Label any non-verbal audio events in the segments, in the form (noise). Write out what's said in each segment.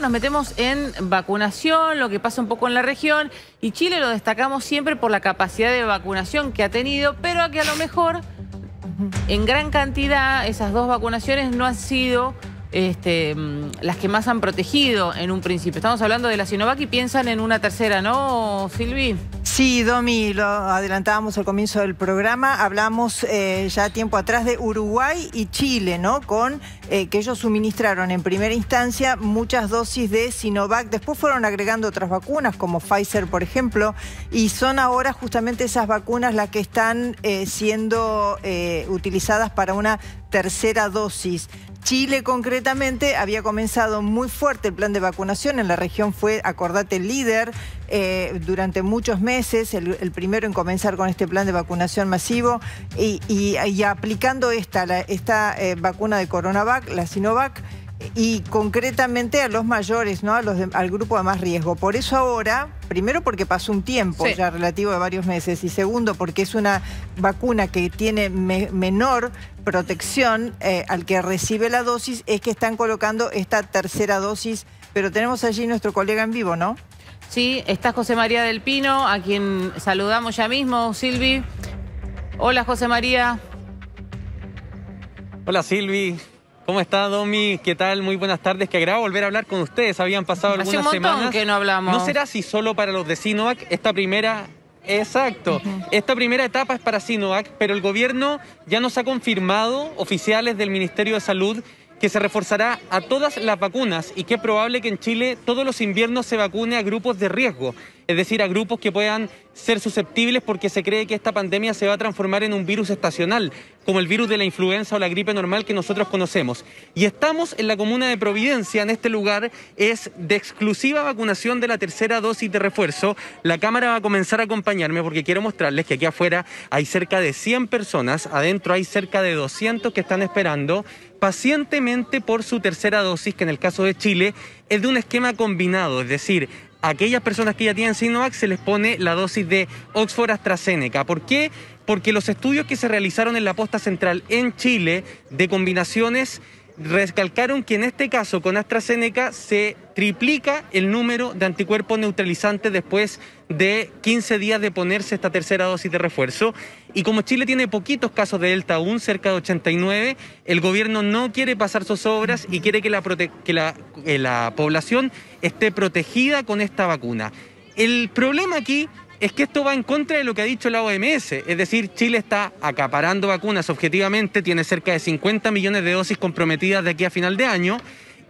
Nos metemos en vacunación, lo que pasa un poco en la región, y Chile lo destacamos siempre por la capacidad de vacunación que ha tenido, pero que a lo mejor en gran cantidad esas dos vacunaciones no han sido este, mm, las que más han protegido en un principio. Estamos hablando de la Sinovac y piensan en una tercera, ¿no, Silvi? Sí, Domi, lo adelantábamos al comienzo del programa, hablamos eh, ya tiempo atrás de Uruguay y Chile, ¿no? Con eh, que ellos suministraron en primera instancia muchas dosis de Sinovac, después fueron agregando otras vacunas como Pfizer, por ejemplo, y son ahora justamente esas vacunas las que están eh, siendo utilizadas para una tercera dosis. Chile concretamente había comenzado muy fuerte el plan de vacunación, en la región fue, acordate, líder eh, durante muchos meses, el, primero en comenzar con este plan de vacunación masivo y, aplicando esta, esta eh, vacuna de Coronavac, la Sinovac, y concretamente a los mayores, ¿no? al grupo de más riesgo. Por eso ahora, primero porque pasó un tiempo ya relativo de varios meses y segundo porque es una vacuna que tiene menor protección eh, al que recibe la dosis, es que están colocando esta tercera dosis. Pero tenemos allí nuestro colega en vivo, ¿no? Sí, está José María del Pino, a quien saludamos ya mismo, Silvi. Hola, José María. Hola, Silvi. ¿Cómo está, Domi? ¿Qué tal? Muy buenas tardes. Que agrado volver a hablar con ustedes. Habían pasado algunas semanas. que no hablamos. ¿No será así solo para los de Sinovac? Esta primera Exacto. Esta primera etapa es para Sinovac, pero el gobierno ya nos ha confirmado, oficiales del Ministerio de Salud, que se reforzará a todas las vacunas y que es probable que en Chile todos los inviernos se vacune a grupos de riesgo es decir, a grupos que puedan ser susceptibles porque se cree que esta pandemia se va a transformar en un virus estacional, como el virus de la influenza o la gripe normal que nosotros conocemos. Y estamos en la comuna de Providencia, en este lugar es de exclusiva vacunación de la tercera dosis de refuerzo. La cámara va a comenzar a acompañarme porque quiero mostrarles que aquí afuera hay cerca de 100 personas, adentro hay cerca de 200 que están esperando pacientemente por su tercera dosis, que en el caso de Chile es de un esquema combinado, es decir, aquellas personas que ya tienen Sinovac se les pone la dosis de Oxford AstraZeneca. ¿Por qué? Porque los estudios que se realizaron en la posta central en Chile de combinaciones ...rescalcaron que en este caso con AstraZeneca se triplica el número de anticuerpos neutralizantes después de 15 días de ponerse esta tercera dosis de refuerzo. Y como Chile tiene poquitos casos de Delta aún, cerca de 89, el gobierno no quiere pasar sus obras y quiere que la, eh, la población esté protegida con esta vacuna. El problema aquí es que esto va en contra de lo que ha dicho la OMS. Es decir, Chile está acaparando vacunas objetivamente, tiene cerca de 50 millones de dosis comprometidas de aquí a final de año.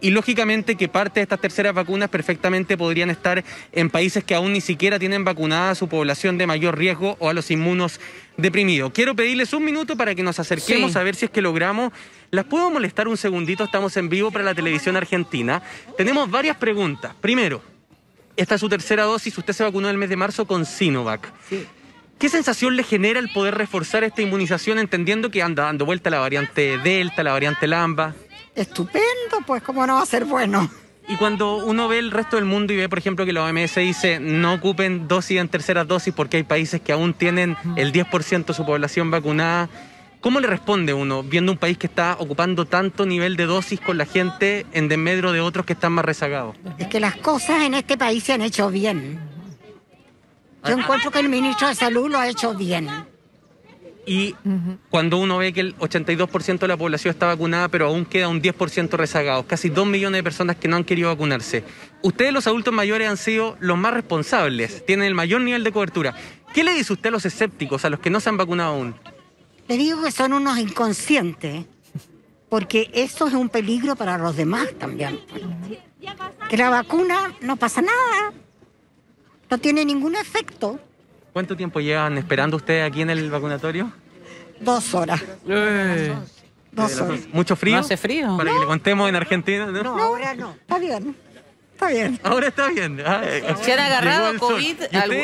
Y lógicamente que parte de estas terceras vacunas perfectamente podrían estar en países que aún ni siquiera tienen vacunada a su población de mayor riesgo o a los inmunos deprimidos. Quiero pedirles un minuto para que nos acerquemos a ver si es que logramos. ¿Las puedo molestar un segundito? Estamos en vivo para la televisión argentina. Tenemos varias preguntas. Primero, esta es su tercera dosis, usted se vacunó el mes de marzo con Sinovac. ¿Qué sensación le genera el poder reforzar esta inmunización entendiendo que anda dando vuelta la variante Delta, la variante Lamba? Estupendo, pues cómo no va a ser bueno. Y cuando uno ve el resto del mundo y ve, por ejemplo, que la OMS dice no ocupen dosis en tercera dosis porque hay países que aún tienen el 10% de su población vacunada, ¿Cómo le responde uno viendo un país que está ocupando tanto nivel de dosis con la gente en desmedro de otros que están más rezagados? Es que las cosas en este país se han hecho bien. Yo ah. encuentro que el ministro de Salud lo ha hecho bien. Y cuando uno ve que el 82% de la población está vacunada, pero aún queda un 10% rezagado, casi 2 millones de personas que no han querido vacunarse. Ustedes los adultos mayores han sido los más responsables, tienen el mayor nivel de cobertura. ¿Qué le dice usted a los escépticos, a los que no se han vacunado aún? Te digo que son unos inconscientes, porque eso es un peligro para los demás también. Que la vacuna no pasa nada, no tiene ningún efecto. ¿Cuánto tiempo llevan esperando ustedes aquí en el vacunatorio? Dos horas. Eh. ¿Mucho frío? ¿No hace frío? Para que le contemos en Argentina. ¿no? ahora no. Está bien. Está bien. Ahora está bien. ¿Se han agarrado COVID?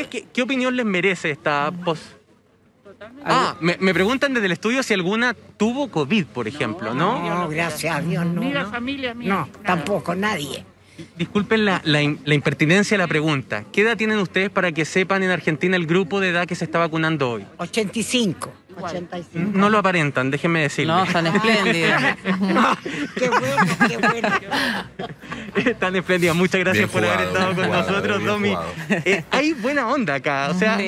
qué, qué, opinión les merece esta post Ah, me, preguntan desde el estudio si alguna tuvo COVID, por ejemplo, ¿no? No, gracias a Dios, no. Ni la familia, mía, No, tampoco, nadie. Disculpen la, impertinencia de la pregunta. ¿Qué edad tienen ustedes para que sepan en Argentina el grupo de edad que se está vacunando hoy? 85. 85. No lo aparentan, déjenme decirlo. No, están (laughs) espléndidos. qué bueno, qué bueno. Están espléndidos. Muchas gracias por haber estado con nosotros, Domi. Eh, hay buena onda acá. O sea,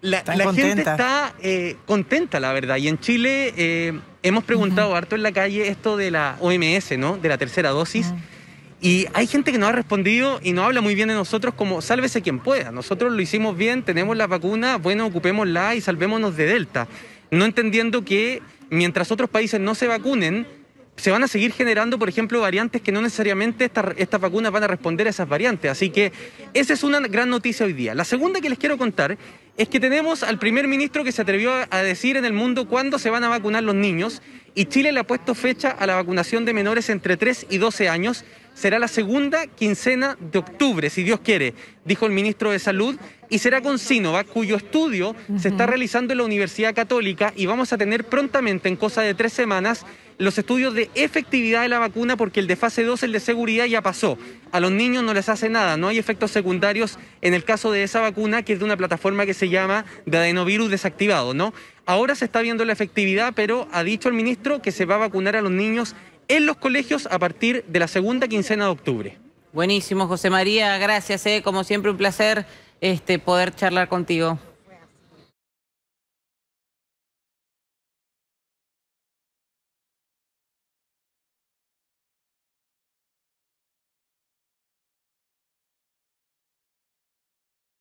la, gente está eh, contenta, la verdad. Y en Chile eh, hemos preguntado harto en la calle esto de la OMS, ¿no? De la tercera dosis. Ah. Y hay gente que no ha respondido y no habla muy bien de nosotros como sálvese quien pueda. Nosotros lo hicimos bien, tenemos la vacuna, bueno, ocupémosla y salvémonos de Delta. No entendiendo que mientras otros países no se vacunen, se van a seguir generando, por ejemplo, variantes que no necesariamente estas esta vacunas van a responder a esas variantes. Así que esa es una gran noticia hoy día. La segunda que les quiero contar es que tenemos al primer ministro que se atrevió a decir en el mundo cuándo se van a vacunar los niños y Chile le ha puesto fecha a la vacunación de menores entre 3 y 12 años será la segunda quincena de octubre, si Dios quiere, dijo el ministro de Salud, y será con Sinovac, cuyo estudio se está realizando en la Universidad Católica y vamos a tener prontamente, en cosa de tres semanas, los estudios de efectividad de la vacuna, porque el de fase 2, el de seguridad, ya pasó. A los niños no les hace nada, no hay efectos secundarios en el caso de esa vacuna, que es de una plataforma que se llama de adenovirus desactivado, ¿no? Ahora se está viendo la efectividad, pero ha dicho el ministro que se va a vacunar a los niños en los colegios a partir de la segunda quincena de octubre. Buenísimo, José María, gracias, eh. como siempre un placer este, poder charlar contigo.